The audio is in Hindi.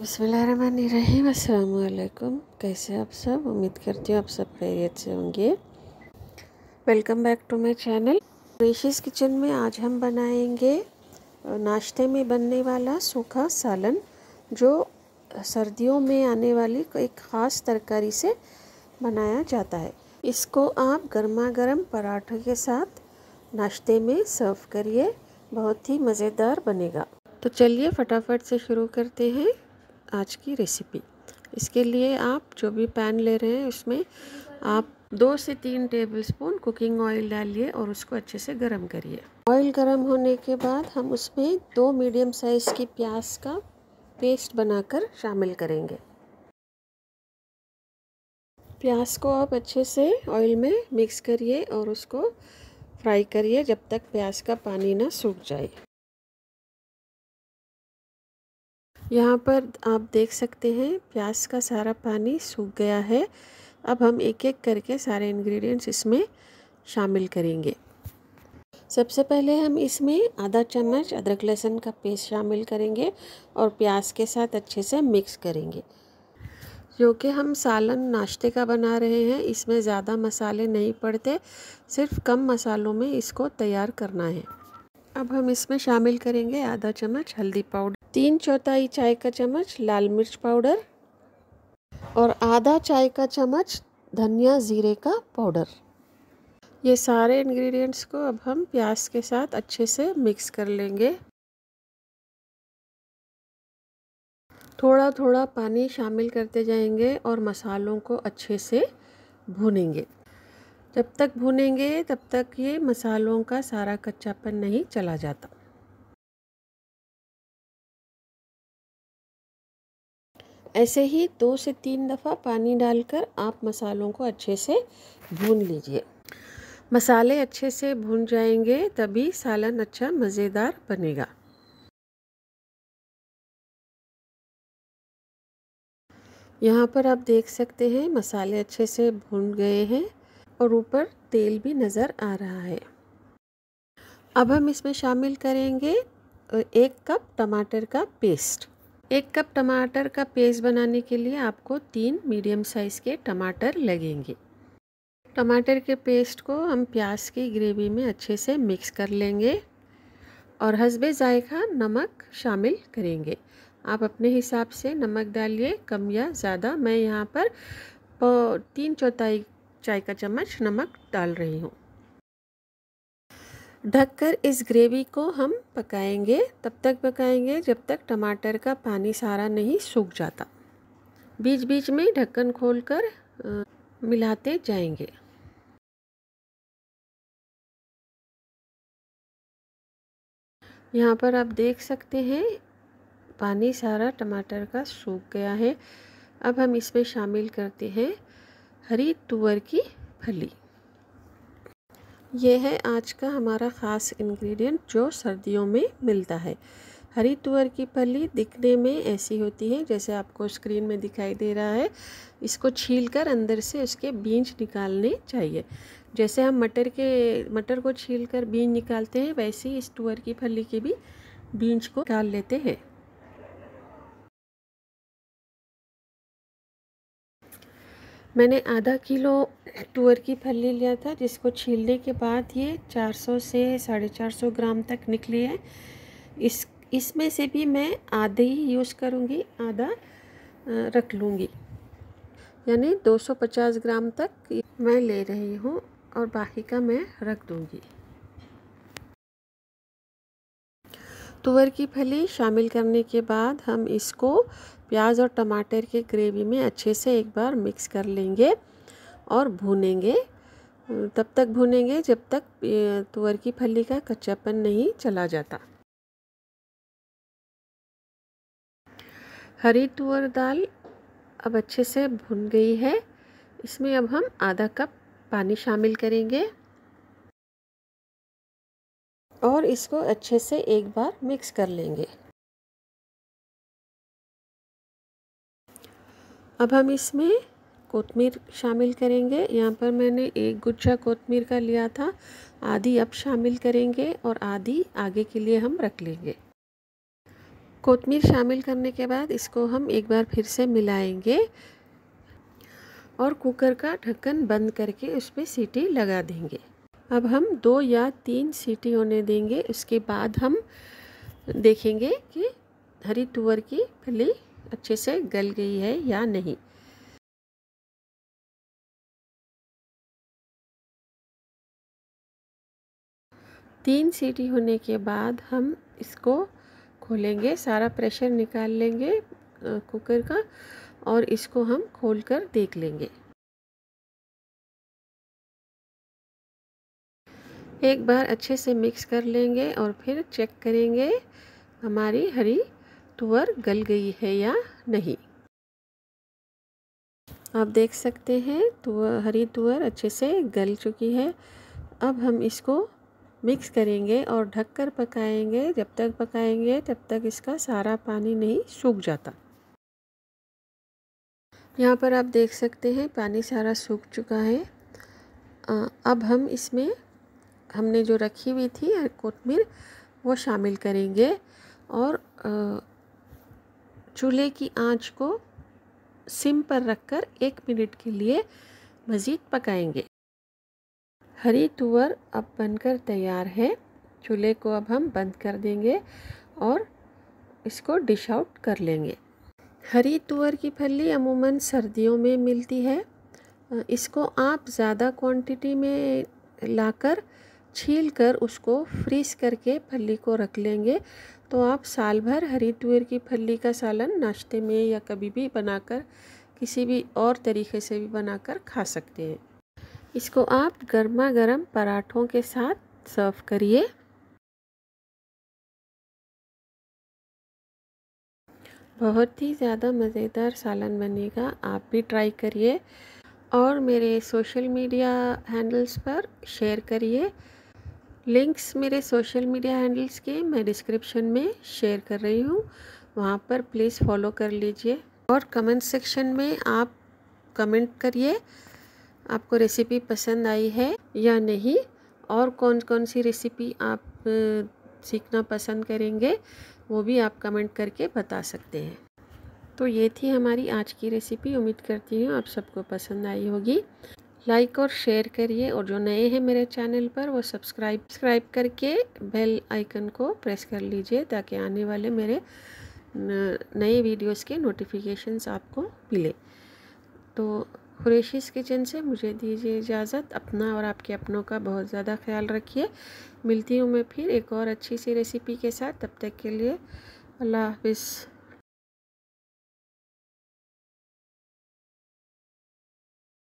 बसमीम अल्लाम कैसे आप सब उम्मीद करती हूँ आप सब खैरियत से होंगे welcome back to my channel रेशिस किचन में आज हम बनाएंगे नाश्ते में बनने वाला सूखा सालन जो सर्दियों में आने वाली एक ख़ास तरकारी से बनाया जाता है इसको आप गर्मा गर्म पराठे के साथ नाश्ते में सर्व करिए बहुत ही मज़ेदार बनेगा तो चलिए फटाफट से शुरू करते हैं आज की रेसिपी इसके लिए आप जो भी पैन ले रहे हैं उसमें आप दो से तीन टेबल स्पून कुकिंग ऑयल डालिए और उसको अच्छे से गर्म करिए ऑयल गर्म होने के बाद हम उसमें दो मीडियम साइज़ की प्याज का पेस्ट बनाकर शामिल करेंगे प्याज को आप अच्छे से ऑयल में मिक्स करिए और उसको फ्राई करिए जब तक प्याज का पानी ना सूख जाए यहाँ पर आप देख सकते हैं प्याज का सारा पानी सूख गया है अब हम एक एक करके सारे इंग्रेडिएंट्स इसमें शामिल करेंगे सबसे पहले हम इसमें आधा चम्मच अदरक लहसुन का पेस्ट शामिल करेंगे और प्याज के साथ अच्छे से मिक्स करेंगे क्योंकि हम सालन नाश्ते का बना रहे हैं इसमें ज़्यादा मसाले नहीं पड़ते सिर्फ कम मसालों में इसको तैयार करना है अब हम इसमें शामिल करेंगे आधा चम्मच हल्दी पाउडर तीन चौथाई चाय का चम्मच लाल मिर्च पाउडर और आधा चाय का चम्मच धनिया ज़ीरे का पाउडर ये सारे इंग्रेडिएंट्स को अब हम प्याज के साथ अच्छे से मिक्स कर लेंगे थोड़ा थोड़ा पानी शामिल करते जाएंगे और मसालों को अच्छे से भूनेंगे जब तक भूनेंगे तब तक ये मसालों का सारा कच्चापन नहीं चला जाता ऐसे ही दो से तीन दफ़ा पानी डालकर आप मसालों को अच्छे से भून लीजिए मसाले अच्छे से भून जाएंगे तभी सालन अच्छा मज़ेदार बनेगा यहाँ पर आप देख सकते हैं मसाले अच्छे से भून गए हैं और ऊपर तेल भी नज़र आ रहा है अब हम इसमें शामिल करेंगे एक कप टमाटर का पेस्ट एक कप टमाटर का पेस्ट बनाने के लिए आपको तीन मीडियम साइज़ के टमाटर लगेंगे टमाटर के पेस्ट को हम प्याज की ग्रेवी में अच्छे से मिक्स कर लेंगे और हसबे ज़ायका नमक शामिल करेंगे आप अपने हिसाब से नमक डालिए कम या ज़्यादा मैं यहाँ पर तीन चौथाई चाय का चम्मच नमक डाल रही हूँ ढककर इस ग्रेवी को हम पकाएंगे तब तक पकाएंगे जब तक टमाटर का पानी सारा नहीं सूख जाता बीच बीच में ढक्कन खोलकर मिलाते जाएंगे यहाँ पर आप देख सकते हैं पानी सारा टमाटर का सूख गया है अब हम इसमें शामिल करते हैं हरी तुअर की फली यह है आज का हमारा ख़ास इंग्रेडिएंट जो सर्दियों में मिलता है हरी तुअर की फली दिखने में ऐसी होती है जैसे आपको स्क्रीन में दिखाई दे रहा है इसको छील कर अंदर से उसके बीज निकालने चाहिए जैसे हम मटर के मटर को छील कर बीज निकालते हैं वैसे ही इस तुअर की फली के भी बीज को निकाल लेते हैं मैंने आधा किलो तुअर की फली लिया था जिसको छीलने के बाद ये 400 से साढ़े चार सौ ग्राम तक निकली है इस इसमें से भी मैं आधे ही यूज़ करूँगी आधा रख लूँगी यानी 250 ग्राम तक मैं ले रही हूँ और बाकी का मैं रख दूँगी तुअर की फली शामिल करने के बाद हम इसको प्याज और टमाटर के ग्रेवी में अच्छे से एक बार मिक्स कर लेंगे और भूनेंगे तब तक भूनेंगे जब तक तुअर की फली का कच्चापन नहीं चला जाता हरी तुअर दाल अब अच्छे से भुन गई है इसमें अब हम आधा कप पानी शामिल करेंगे और इसको अच्छे से एक बार मिक्स कर लेंगे अब हम इसमें कोतमीर शामिल करेंगे यहाँ पर मैंने एक गुच्छा कोतमीर का लिया था आधी अब शामिल करेंगे और आधी आगे के लिए हम रख लेंगे कोतमीर शामिल करने के बाद इसको हम एक बार फिर से मिलाएंगे और कुकर का ढक्कन बंद करके उस पर सीटी लगा देंगे अब हम दो या तीन सीटी होने देंगे उसके बाद हम देखेंगे कि हरी तुअर की फली अच्छे से गल गई है या नहीं तीन सीटी होने के बाद हम इसको खोलेंगे सारा प्रेशर निकाल लेंगे कुकर का और इसको हम खोल कर देख लेंगे एक बार अच्छे से मिक्स कर लेंगे और फिर चेक करेंगे हमारी हरी तुअर गल गई है या नहीं आप देख सकते हैं तुअर हरी तुअर अच्छे से गल चुकी है अब हम इसको मिक्स करेंगे और ढककर पकाएंगे जब तक पकाएंगे तब तक इसका सारा पानी नहीं सूख जाता यहाँ पर आप देख सकते हैं पानी सारा सूख चुका है अब हम इसमें हमने जो रखी हुई थी कोतमीर वो शामिल करेंगे और चूल्हे की आंच को सिम पर रखकर एक मिनट के लिए मज़ीद पकाएंगे हरी तुवर अब बनकर तैयार है चूल्हे को अब हम बंद कर देंगे और इसको डिश आउट कर लेंगे हरी तुअर की फली अमूमन सर्दियों में मिलती है इसको आप ज़्यादा क्वांटिटी में लाकर छील कर उसको फ्रीज करके फली को रख लेंगे तो आप साल भर हरी तुअर की फली का सालन नाश्ते में या कभी भी बनाकर किसी भी और तरीके से भी बनाकर खा सकते हैं इसको आप गर्मा गर्म पराठों के साथ सर्व करिए बहुत ही ज़्यादा मज़ेदार सालन बनेगा आप भी ट्राई करिए और मेरे सोशल मीडिया हैंडल्स पर शेयर करिए लिंक्स मेरे सोशल मीडिया हैंडल्स के मैं डिस्क्रिप्शन में शेयर कर रही हूँ वहाँ पर प्लीज़ फॉलो कर लीजिए और कमेंट सेक्शन में आप कमेंट करिए आपको रेसिपी पसंद आई है या नहीं और कौन कौन सी रेसिपी आप सीखना पसंद करेंगे वो भी आप कमेंट करके बता सकते हैं तो ये थी हमारी आज की रेसिपी उम्मीद करती हूँ आप सबको पसंद आई होगी लाइक और शेयर करिए और जो नए हैं मेरे चैनल पर वो सब्सक्राइब सब्सक्राइब करके बेल आइकन को प्रेस कर लीजिए ताकि आने वाले मेरे नए वीडियोस के नोटिफिकेशंस आपको मिले तो कुरेशीस किचन से मुझे दीजिए इजाज़त अपना और आपके अपनों का बहुत ज़्यादा ख्याल रखिए मिलती हूँ मैं फिर एक और अच्छी सी रेसिपी के साथ तब तक के लिए अल्लाह हाफिज़